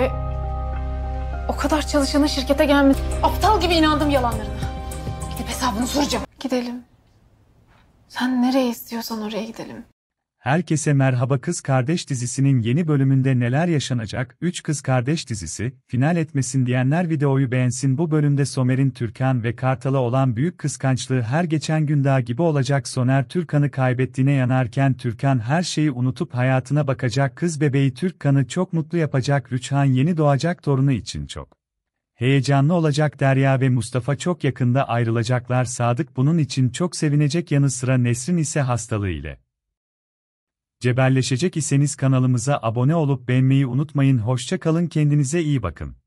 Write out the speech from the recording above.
E, o kadar çalışanın şirkete gelmesi... Aptal gibi inandım yalanlarına. Gidip hesabını soracağım. Gidelim. Sen nereye istiyorsan oraya gidelim. Herkese merhaba Kız Kardeş dizisinin yeni bölümünde neler yaşanacak? 3 Kız Kardeş dizisi final etmesin diyenler videoyu beğensin. Bu bölümde Somer'in Türkan ve Kartal'a olan büyük kıskançlığı her geçen gün daha gibi olacak. Soner Türkan'ı kaybettiğine yanarken Türkan her şeyi unutup hayatına bakacak. Kız bebeği Türkan'ı çok mutlu yapacak. Rüçhan yeni doğacak torunu için çok Heyecanlı olacak Derya ve Mustafa çok yakında ayrılacaklar. Sadık bunun için çok sevinecek yanı sıra Nesrin ise hastalığı ile Cebelleşecek iseniz kanalımıza abone olup beğenmeyi unutmayın. Hoşça kalın kendinize iyi bakın.